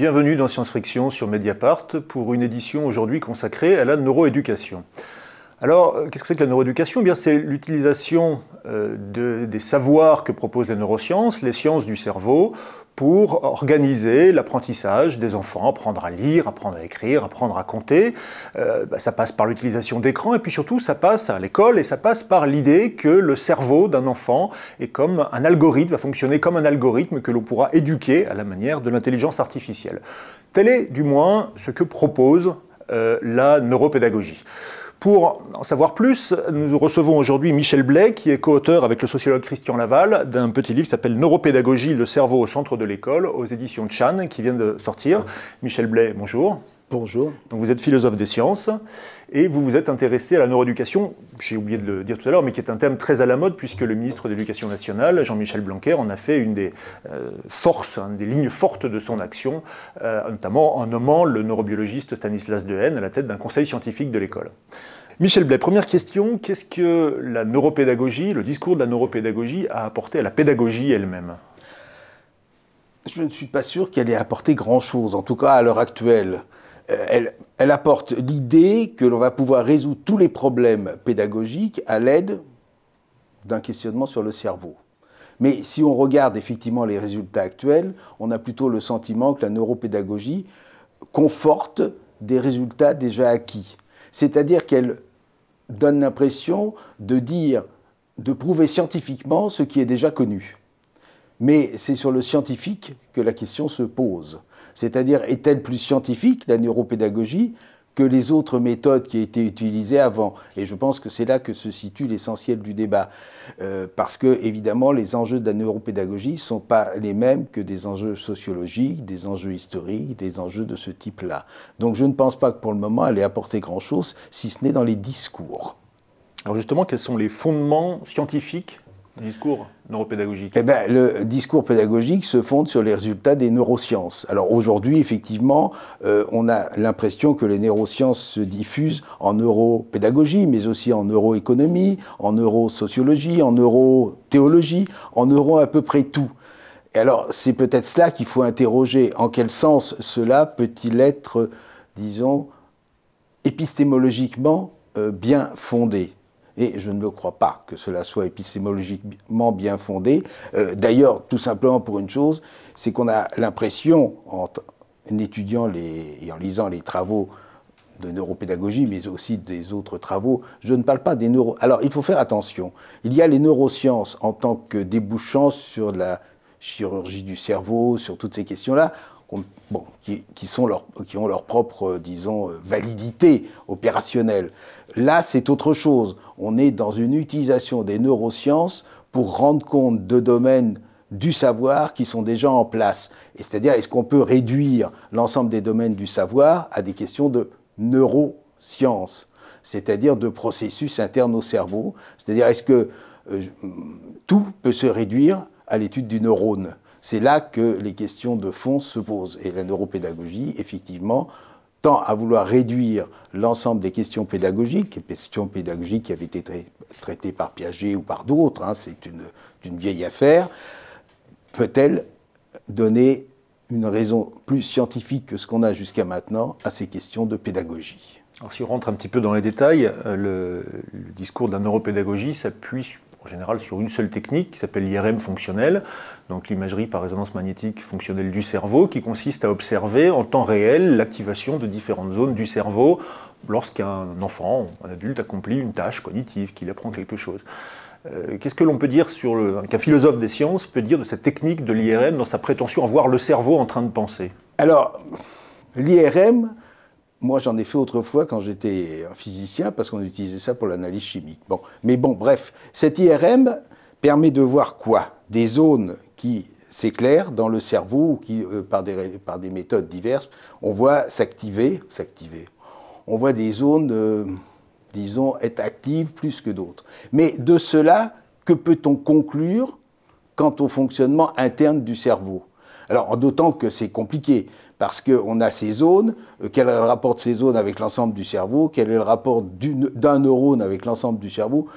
Bienvenue dans Science Friction sur Mediapart pour une édition aujourd'hui consacrée à la neuroéducation. Alors, euh, qu'est-ce que c'est que la neuroéducation eh bien, c'est l'utilisation euh, des savoirs que proposent les neurosciences, les sciences du cerveau, pour organiser l'apprentissage des enfants, apprendre à lire, apprendre à écrire, apprendre à compter. Euh, bah, ça passe par l'utilisation d'écran et puis surtout ça passe à l'école et ça passe par l'idée que le cerveau d'un enfant est comme un algorithme, va fonctionner comme un algorithme que l'on pourra éduquer à la manière de l'intelligence artificielle. Tel est du moins ce que propose euh, la neuropédagogie. Pour en savoir plus, nous recevons aujourd'hui Michel Blais, qui est co-auteur avec le sociologue Christian Laval d'un petit livre qui s'appelle Neuropédagogie, le cerveau au centre de l'école, aux éditions Chan, qui vient de sortir. Michel Blais, bonjour. Bonjour. Donc vous êtes philosophe des sciences et vous vous êtes intéressé à la neuroéducation, j'ai oublié de le dire tout à l'heure, mais qui est un thème très à la mode puisque le ministre de l'Éducation nationale, Jean-Michel Blanquer, en a fait une des euh, forces, hein, une des lignes fortes de son action, euh, notamment en nommant le neurobiologiste Stanislas Dehaene à la tête d'un conseil scientifique de l'école. Michel Blais, première question, qu'est-ce que la neuropédagogie, le discours de la neuropédagogie a apporté à la pédagogie elle-même Je ne suis pas sûr qu'elle ait apporté grand-chose, en tout cas à l'heure actuelle. Euh, elle, apporte l'idée que l'on va pouvoir résoudre tous les problèmes pédagogiques à l'aide d'un questionnement sur le cerveau. Mais si on regarde effectivement les résultats actuels, on a plutôt le sentiment que la neuropédagogie conforte des résultats déjà acquis. C'est-à-dire qu'elle donne l'impression de dire, de prouver scientifiquement ce qui est déjà connu mais c'est sur le scientifique que la question se pose. C'est-à-dire, est-elle plus scientifique, la neuropédagogie, que les autres méthodes qui été utilisées avant. Et je pense que c'est là que se situe l'essentiel du débat. Euh, parce que, évidemment, les enjeux de la neuropédagogie ne sont pas les mêmes que des enjeux sociologiques, des enjeux historiques, des enjeux de ce type-là. Donc je ne pense pas que pour le moment elle ait apporté grand-chose, si ce n'est dans les discours. Alors justement, quels sont les fondements scientifiques discours neuropédagogique eh bien Le discours pédagogique se fonde sur les résultats des neurosciences. Alors aujourd'hui, effectivement, euh, on a l'impression que les neurosciences se diffusent en neuropédagogie, mais aussi en neuroéconomie, en neurosociologie, en neurothéologie, en neuro à peu près tout. alors, c'est peut-être cela qu'il faut interroger. En quel sens cela peut-il être, disons, épistémologiquement euh, bien fondé et je ne crois pas que cela soit épistémologiquement bien fondé. Euh, d'ailleurs, tout simplement pour une chose, c'est qu'on a l'impression, en, étudiant et en lisant les travaux de neuropédagogie, mais aussi des autres travaux. Je ne parle pas des neuro... Alors, il faut faire attention. Il y a les neurosciences en tant que débouchant sur la chirurgie du cerveau, sur toutes ces questions-là bon, qui, sont qui ont leur propre, euh, disons, euh, validité opérationnelle. Là, c'est autre chose. On est dans une utilisation des neurosciences pour rendre compte de domaines du savoir qui sont déjà en place. c'est-à-dire, est-ce qu'on peut réduire l'ensemble des domaines du savoir à des questions de neurosciences, c'est-à-dire de processus internes au cerveau C'est-à-dire, est-ce que euh, tout peut se réduire à l'étude du neurone c'est là que les questions de fond se posent. Et la neuropédagogie, effectivement, tend à vouloir réduire l'ensemble des questions pédagogiques, les questions pédagogiques qui avaient été traitées par Piaget ou par d'autres, hein, c'est une, vieille affaire, peut-elle donner une raison plus scientifique que ce qu'on a jusqu'à maintenant à ces questions de pédagogie alors si on rentre un petit peu dans les détails, euh, le, le discours de la neuropédagogie s'appuie en général sur une seule technique qui s'appelle l'IRM fonctionnelle, donc l'imagerie par résonance magnétique fonctionnelle du cerveau, qui consiste à observer en temps réel l'activation de différentes zones du cerveau lorsqu'un enfant, un adulte accomplit une tâche cognitive, qu'il apprend quelque chose. Euh, qu'est-ce que l'on peut dire sur qu'un philosophe des sciences peut dire de cette technique de l'IRM dans sa prétention à voir le cerveau en train de penser Alors, l'IRM, moi, j'en ai fait autrefois quand j'étais physicien, parce qu'on utilisait ça pour l'analyse chimique. Bon. Mais bon, bref, cet IRM permet de voir quoi Des zones qui s'éclairent dans le cerveau, qui, euh, par, des, par des méthodes diverses, on voit s'activer, s'activer. On voit des zones, euh, disons, être actives plus que d'autres. Mais de cela, que peut-on conclure quant au fonctionnement interne du cerveau alors, en d'autant que c'est compliqué parce qu'on a ces zones, euh, quel est le rapport de ces zones avec l'ensemble du cerveau, quel est le rapport d'un neurone avec l'ensemble du cerveau,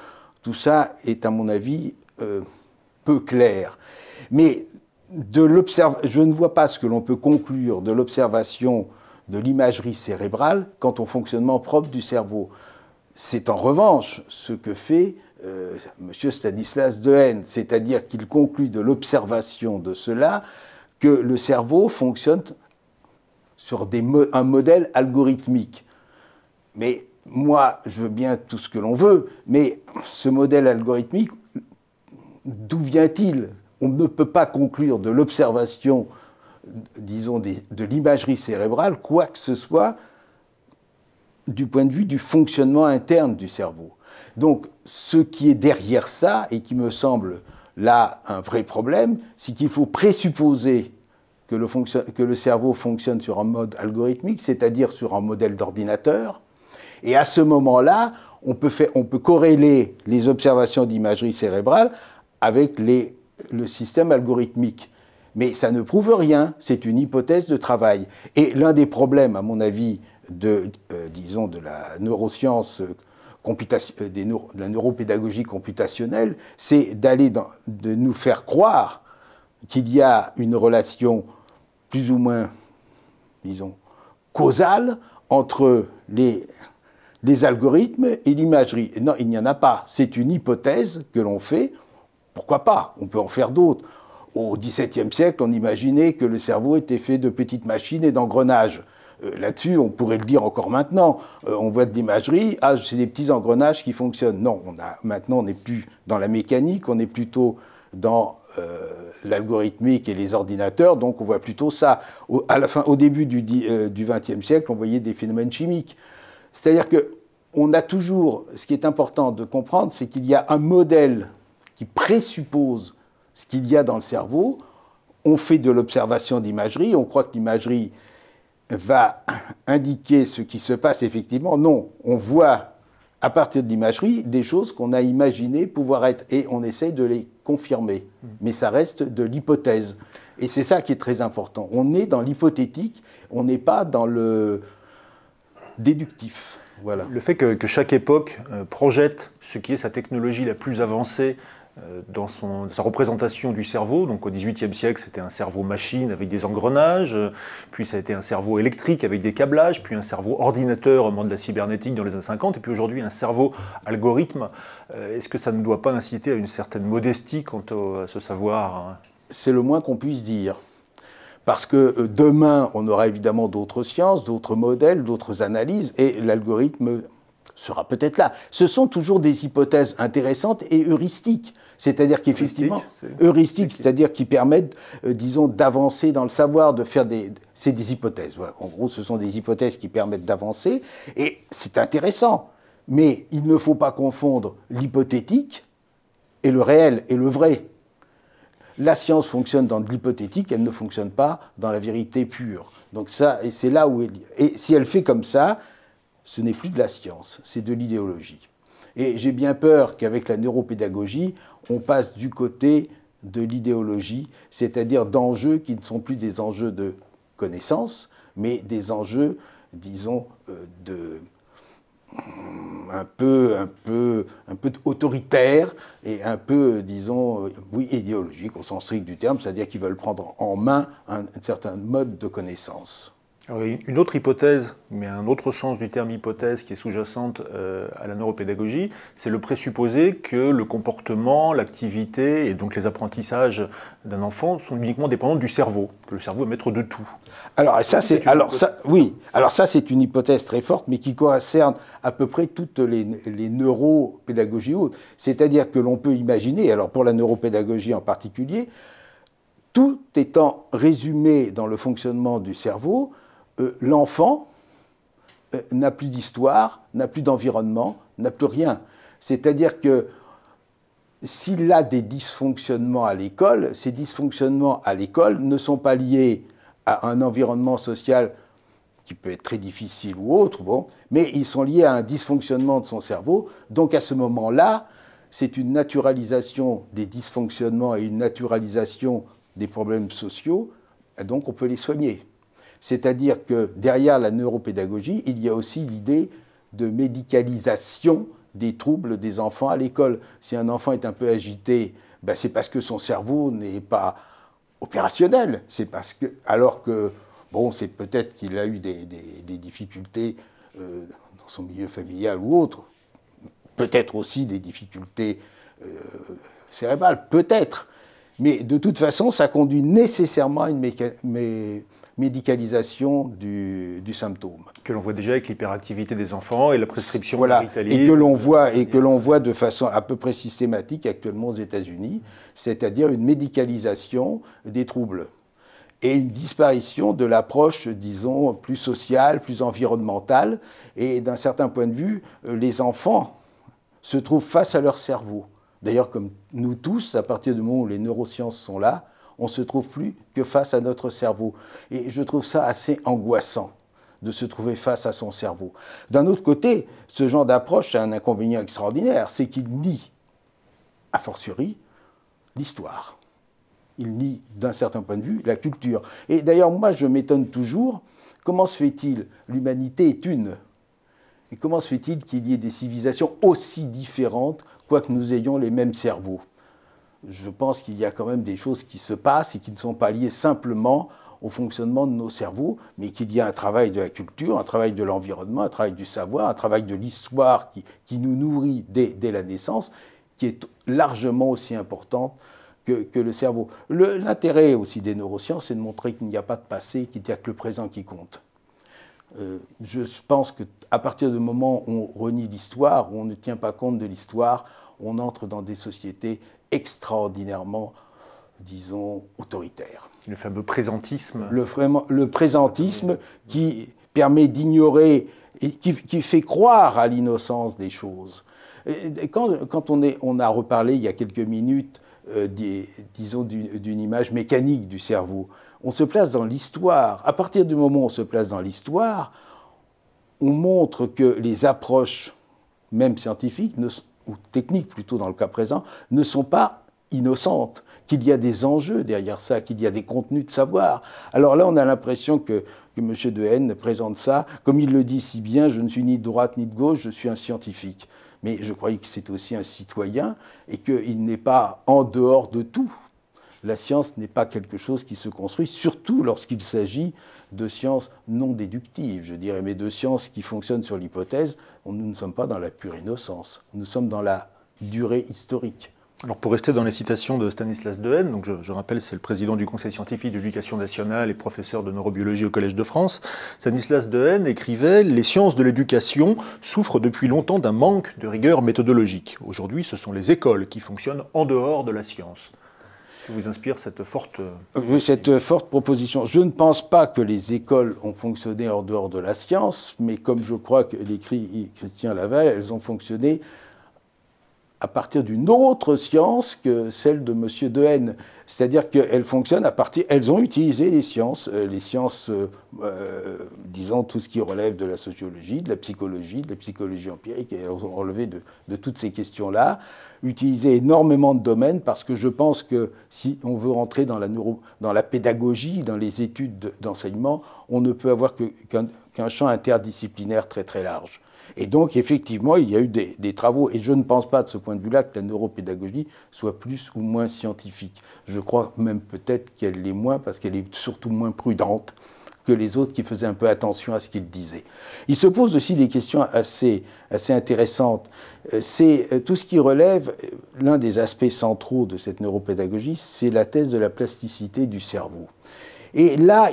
tout ça est à mon avis euh, peu clair. Mais de je ne vois pas ce que l'on peut conclure de l'observation de l'imagerie cérébrale quant au fonctionnement propre du cerveau. C'est en revanche ce que fait euh, Monsieur M. Stanislas Dehaene, c'est-à-dire qu'il conclut de l'observation de cela que le cerveau fonctionne sur des un modèle algorithmique. Mais moi, je veux bien tout ce que l'on veut, mais ce modèle algorithmique, d'où vient-il On ne peut pas conclure de l'observation, disons, de l'imagerie cérébrale, quoi que ce soit, du point de vue du fonctionnement interne du cerveau. Donc, ce qui est derrière ça, et qui me semble là un vrai problème, c'est qu'il faut présupposer que le, que le cerveau fonctionne sur un mode algorithmique, c'est-à-dire sur un modèle d'ordinateur. Et à ce moment-là, on, on peut, corréler les observations d'imagerie cérébrale avec les, le système algorithmique. Mais ça ne prouve rien, c'est une hypothèse de travail. Et l'un des problèmes, à mon avis, de, euh, disons, de la neuroscience, euh, euh, de la neuropédagogie computationnelle, c'est d'aller de nous faire croire qu'il y a une relation plus ou moins, disons, causal, entre les, les algorithmes et l'imagerie. Non, il n'y en a pas. C'est une hypothèse que l'on fait. Pourquoi pas On peut en faire d'autres. Au XVIIe siècle, on imaginait que le cerveau était fait de petites machines et d'engrenages. Euh, là-dessus, on pourrait le dire encore maintenant. Euh, on voit de l'imagerie, ah, c'est des petits engrenages qui fonctionnent. Non, on a, maintenant, on n'est plus dans la mécanique, on est plutôt dans euh, l'algorithmique et les ordinateurs, donc on voit plutôt ça. Au, début euh, du XXe siècle, on voyait des phénomènes chimiques. C'est-à-dire que on a toujours, ce qui est important de comprendre, c'est qu'il y a un modèle qui présuppose ce qu'il y a dans le cerveau. On fait de l'observation d'imagerie, on croit que l'imagerie va indiquer ce qui se passe effectivement. Non, on voit à partir de l'imagerie, des choses qu'on a imaginées pouvoir être, et on essaye de les confirmer. Hmm. Mais ça reste de l'hypothèse. Et c'est ça qui est très important. On est dans l'hypothétique, on n'est pas dans le déductif. Voilà. Le fait que, chaque époque euh, projette ce qui est sa technologie la plus avancée euh, dans sa représentation du cerveau. Donc au XVIIIe siècle, c'était un cerveau machine avec des engrenages, euh, puis ça a été un cerveau électrique avec des câblages, puis un cerveau ordinateur au moment de la cybernétique dans les années 50, et puis aujourd'hui un cerveau algorithme. Euh, est-ce que ça ne doit pas inciter à une certaine modestie quant à ce savoir hein C'est le moins qu'on puisse dire. Parce que demain, on aura évidemment d'autres sciences, d'autres modèles, d'autres analyses, et l'algorithme sera peut-être là. Ce sont toujours des hypothèses intéressantes et heuristiques. C'est-à-dire qu'effectivement, heuristiques, c'est-à-dire qui permettent, euh, disons, d'avancer dans le savoir, de faire des. C'est des hypothèses. En gros, ce sont des hypothèses qui permettent d'avancer. Et c'est intéressant. Mais il ne faut pas confondre l'hypothétique et le réel et le vrai. La science fonctionne dans l'hypothétique, elle ne fonctionne pas dans la vérité pure. Donc ça, et c'est là où et si elle fait comme ça, ce n'est plus de la science, c'est de l'idéologie. Et j'ai bien peur qu'avec la neuropédagogie, on passe du côté de l'idéologie, c'est-à-dire d'enjeux qui ne sont plus des enjeux de connaissance, mais des enjeux, disons, euh, de un peu, un autoritaire et un peu, euh, disons, euh, oui, idéologique au sens strict du terme, c'est-à-dire qu'ils veulent prendre en main un certain mode de connaissance une autre hypothèse, mais un autre sens du terme hypothèse qui est sous-jacente euh, à la neuropédagogie, c'est le présupposé que le comportement, l'activité et donc les apprentissages d'un enfant sont uniquement dépendants du cerveau, que le cerveau est maître de tout. Alors ça, c'est alors ça, c'est une hypothèse très forte, mais qui concerne à peu près toutes les, les neuropédagogies C'est-à-dire que l'on peut imaginer, alors pour la neuropédagogie en particulier, tout étant résumé dans le fonctionnement du cerveau, euh, l'enfant euh, n'a plus d'histoire, n'a plus d'environnement, n'a plus rien. C'est-à-dire que s'il a des dysfonctionnements à l'école, ces dysfonctionnements à l'école ne sont pas liés à un environnement social qui peut être très difficile ou autre, bon, mais ils sont liés à un dysfonctionnement de son cerveau. Donc à ce moment-là, c'est une naturalisation des dysfonctionnements et une naturalisation des problèmes sociaux, et donc on peut les soigner. C'est-à-dire que derrière la neuropédagogie, il y a aussi l'idée de médicalisation des troubles des enfants à l'école. Si un enfant est un peu agité, ben, c'est parce que son cerveau n'est pas opérationnel. C'est parce que, alors que, bon, c'est peut-être qu'il a eu des, difficultés euh, dans son milieu familial ou autre, peut-être aussi des difficultés euh, cérébrales, peut-être. Mais de toute façon, ça conduit nécessairement à une, mécanique médicalisation du, symptôme. Que l'on voit déjà avec l'hyperactivité des enfants et la prescription voilà. Et que l'on voit, et que l'on voit de façon à peu près systématique actuellement aux États-Unis, c'est-à-dire une médicalisation des troubles et une disparition de l'approche, disons, plus sociale, plus environnementale. Et d'un certain point de vue, euh, les enfants se trouvent face à leur cerveau. D'ailleurs, comme nous tous, à partir du moment où les neurosciences sont là, on ne se trouve plus que face à notre cerveau. Et je trouve ça assez angoissant de se trouver face à son cerveau. D'un autre côté, ce genre d'approche a un inconvénient extraordinaire, c'est qu'il nie, a fortiori, l'histoire. Il nie, d'un certain point de vue, la culture. Et d'ailleurs, moi, je m'étonne toujours, comment se fait-il L'humanité est une. Et comment se fait-il qu'il y ait des civilisations aussi différentes, quoique nous ayons les mêmes cerveaux je pense qu'il y a quand même des choses qui se passent et qui ne sont pas liées simplement au fonctionnement de nos cerveaux, mais qu'il y a un travail de la culture, un travail de l'environnement, un travail du savoir, un travail de l'histoire qui, nous nourrit dès, la naissance, qui est largement aussi important que, le cerveau. L'intérêt aussi des neurosciences, c'est de montrer qu'il n'y a pas de passé, qu'il n'y a que le présent qui compte. Euh, je pense qu'à partir du moment où on renie l'histoire, où on ne tient pas compte de l'histoire, on entre dans des sociétés extraordinairement, disons, autoritaire. Le fameux présentisme. Le, le présentisme qui permet d'ignorer, qui, qui fait croire à l'innocence des choses. Quand, quand on, est, on, a reparlé il y a quelques minutes, euh, des, disons, d'une image mécanique du cerveau, on se place dans l'histoire. À partir du moment où on se place dans l'histoire, on montre que les approches, même scientifiques, ne, sont ou techniques plutôt dans le cas présent, ne sont pas innocentes, qu'il y a des enjeux derrière ça, qu'il y a des contenus de savoir. Alors là, on a l'impression que, que M. Dehaene présente ça, comme il le dit si bien, je ne suis ni de droite ni de gauche, je suis un scientifique. Mais je croyais que c'est aussi un citoyen et qu'il n'est pas en dehors de tout. La science n'est pas quelque chose qui se construit, surtout lorsqu'il s'agit de sciences non déductives, je dirais, mais de sciences qui fonctionnent sur l'hypothèse. Nous ne sommes pas dans la pure innocence, nous sommes dans la durée historique. Alors pour rester dans les citations de Stanislas Dehaene, je, je rappelle c'est le président du Conseil scientifique de l'éducation nationale et professeur de neurobiologie au Collège de France, Stanislas Dehaene écrivait Les sciences de l'éducation souffrent depuis longtemps d'un manque de rigueur méthodologique. Aujourd'hui ce sont les écoles qui fonctionnent en dehors de la science vous inspire cette forte... Euh, euh, cette forte proposition. Je ne pense pas que les écoles ont fonctionné en dehors de la science, mais comme je crois que l'écrit Christian Laval, elles ont fonctionné à partir d'une autre science que celle de M. Dehaene. C'est-à-dire qu'elles fonctionnent à partir, elles ont utilisé les sciences, euh, les sciences, euh, euh, disons, tout ce qui relève de la sociologie, de la psychologie, de la psychologie empirique, et elles ont relevé de, toutes ces questions-là, utilisé énormément de domaines, parce que je pense que si on veut rentrer dans la, neuro, dans la pédagogie, dans les études d'enseignement, on ne peut avoir qu'un champ interdisciplinaire très très large. Et donc, effectivement, il y a eu des, travaux, et je ne pense pas de ce point de vue-là que la neuropédagogie soit plus ou moins scientifique. Je crois même peut-être qu'elle l'est moins, parce qu'elle est surtout moins prudente que les autres qui faisaient un peu attention à ce qu'ils disaient. Il se pose aussi des questions assez, assez intéressantes. Euh, c'est euh, tout ce qui relève, euh, l'un des aspects centraux de cette neuropédagogie, c'est la thèse de la plasticité du cerveau. Et là,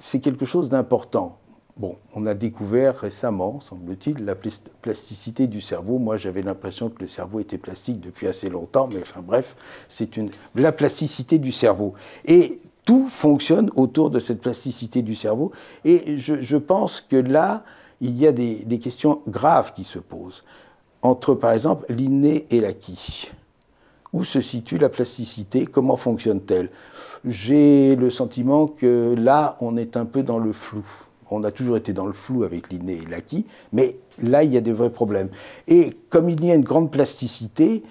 c'est quelque chose d'important. Bon, on a découvert récemment, semble-t-il, la plasticité du cerveau. Moi, j'avais l'impression que le cerveau était plastique depuis assez longtemps, mais enfin bref, c'est une la plasticité du cerveau. Et tout fonctionne autour de cette plasticité du cerveau. Et je, pense que là, il y a des, des, questions graves qui se posent entre, par exemple, l'inné et l'acquis. Où se situe la plasticité Comment fonctionne-t-elle J'ai le sentiment que là, on est un peu dans le flou on a toujours été dans le flou avec l'inné et l'acquis, mais là, il y a des vrais problèmes. Et comme il y a une grande plasticité,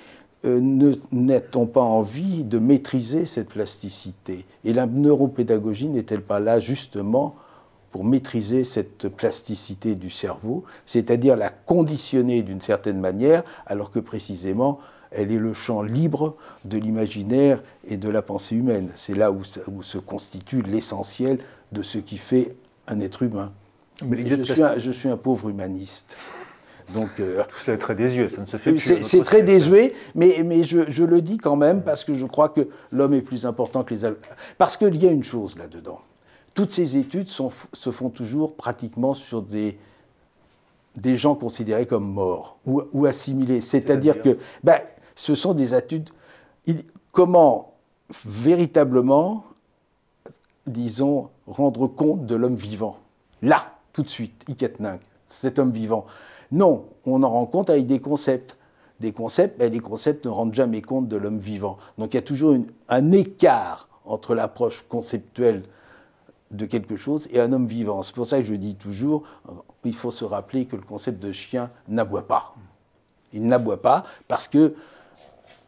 euh, n'a-t-on pas envie de maîtriser cette plasticité Et la neuropédagogie n'est-elle pas là justement pour maîtriser cette plasticité du cerveau, c'est-à-dire la conditionner d'une certaine manière, alors que précisément, elle est le champ libre de l'imaginaire et de la pensée humaine. C'est là où, se constitue l'essentiel de ce qui fait un être humain. Mais je, suis un, pauvre humaniste. Donc, euh, Tout cela est très désuet, ça ne se fait plus. C'est très désuet, mais, mais je, je, le dis quand même parce que je crois que l'homme est plus important que les Parce qu'il y a une chose là-dedans. Toutes ces études sont, se font toujours pratiquement sur des, des gens considérés comme morts ou, assimilés. C'est-à-dire que ben, ce sont des études. comment véritablement disons, rendre compte de l'homme vivant. Là, tout de suite, Iketning, cet homme vivant. Non, on en rend compte avec des concepts. Des concepts, et ben, les concepts ne rendent jamais compte de l'homme vivant. Donc il y a toujours un écart entre l'approche conceptuelle de quelque chose et un homme vivant. C'est pour ça que je dis toujours, il faut se rappeler que le concept de chien n'aboie pas. Il n'aboie pas parce que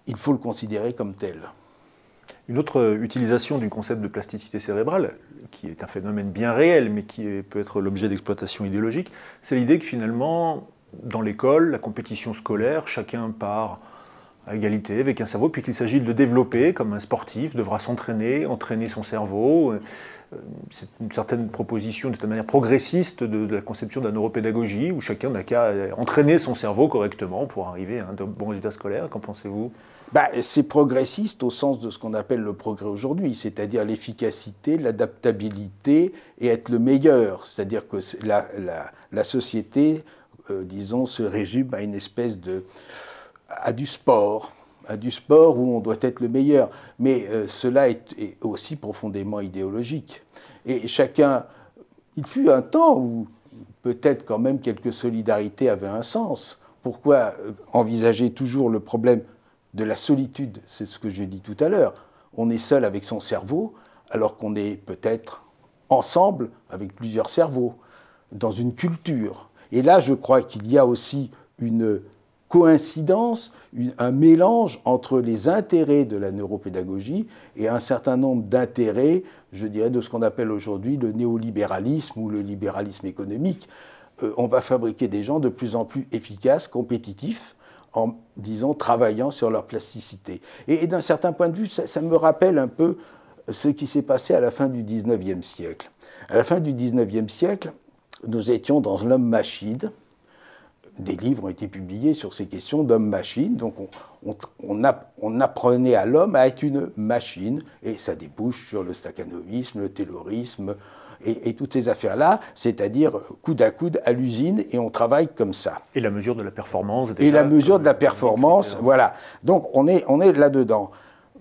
il faut le considérer comme tel. Une autre utilisation du concept de plasticité cérébrale, qui est un phénomène bien réel, mais qui peut être l'objet d'exploitation idéologique, c'est l'idée que finalement, dans l'école, la compétition scolaire, chacun part à égalité avec un cerveau, puis qu'il s'agit de le développer comme un sportif devra s'entraîner, entraîner son cerveau. Euh, c'est une certaine proposition de cette manière progressiste de, la conception de la neuropédagogie, où chacun n'a qu'à euh, entraîner son cerveau correctement pour arriver à un bon résultat scolaire. Qu'en pensez-vous bah, C'est progressiste au sens de ce qu'on appelle le progrès aujourd'hui, c'est-à-dire l'efficacité, l'adaptabilité et être le meilleur. C'est-à-dire que la, la, société, euh, disons, se résume à une espèce de à du sport, à du sport où on doit être le meilleur. Mais euh, cela est, aussi profondément idéologique. Et chacun, il fut un temps où peut-être quand même quelques solidarités avaient un sens. Pourquoi euh, envisager toujours le problème de la solitude C'est ce que j'ai dit tout à l'heure. On est seul avec son cerveau, alors qu'on est peut-être ensemble avec plusieurs cerveaux, dans une culture. Et là, je crois qu'il y a aussi une coïncidence, un mélange entre les intérêts de la neuropédagogie et un certain nombre d'intérêts, je dirais, de ce qu'on appelle aujourd'hui le néolibéralisme ou le libéralisme économique. Euh, on va fabriquer des gens de plus en plus efficaces, compétitifs, en, disons, travaillant sur leur plasticité. Et, d'un certain point de vue, ça, me rappelle un peu ce qui s'est passé à la fin du 19e siècle. À la fin du 19e siècle, nous étions dans l'homme machine, des livres ont été publiés sur ces questions d'homme-machine. Donc on, on, apprenait à l'homme à être une machine, et ça débouche sur le stacanovisme, le taylorisme, et, toutes ces affaires-là, c'est-à-dire coude à coude à l'usine, et on travaille comme ça. Et la mesure de la performance. et la mesure de la performance, voilà. Donc on est, on est là-dedans.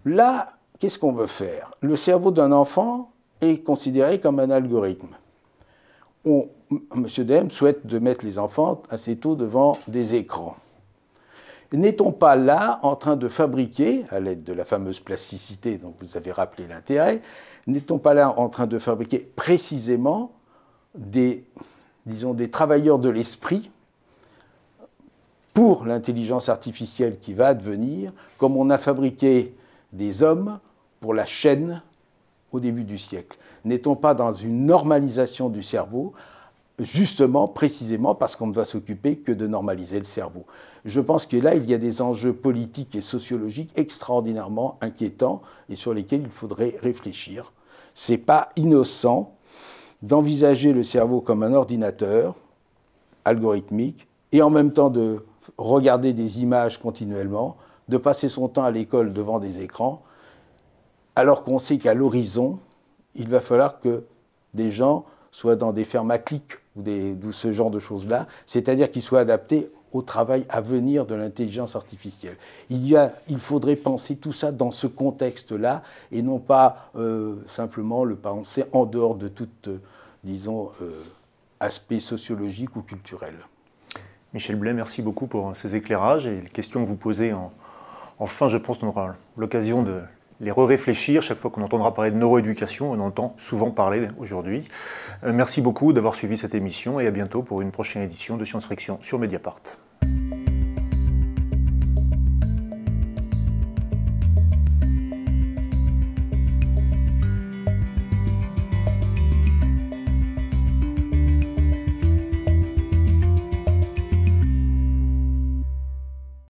là qu'est-ce qu'on veut faire Le cerveau d'un enfant est considéré comme un algorithme. Monsieur M. Dem souhaite de mettre les enfants assez tôt devant des écrans. N'est-on pas là en train de fabriquer, à l'aide de la fameuse plasticité dont vous avez rappelé l'intérêt, n'est-on pas là en train de fabriquer précisément des, disons, des travailleurs de l'esprit pour l'intelligence artificielle qui va advenir, comme on a fabriqué des hommes pour la chaîne au début du siècle N'est-on pas dans une normalisation du cerveau justement, précisément parce qu'on ne va s'occuper que de normaliser le cerveau. Je pense que là, il y a des enjeux politiques et sociologiques extraordinairement inquiétants et sur lesquels il faudrait réfléchir. n'est pas innocent d'envisager le cerveau comme un ordinateur algorithmique et en même temps de regarder des images continuellement, de passer son temps à l'école devant des écrans alors qu'on sait qu'à l'horizon, il va falloir que des gens soient dans des fermes à clics ou, des, ce genre de choses-là, c'est-à-dire qu'ils soient adaptés au travail à venir de l'intelligence artificielle. Il, y a, il faudrait penser tout ça dans ce contexte-là et non pas euh, simplement le penser en dehors de tout, euh, disons, euh, aspect sociologique ou culturel. Michel Blais, merci beaucoup pour ces éclairages et les questions que vous posez Enfin, je pense, qu'on aura l'occasion de les re-réfléchir. Chaque fois qu'on entendra parler de neuroéducation, on entend souvent parler aujourd'hui. Euh, merci beaucoup d'avoir suivi cette émission et à bientôt pour une prochaine édition de Science Fiction sur Mediapart.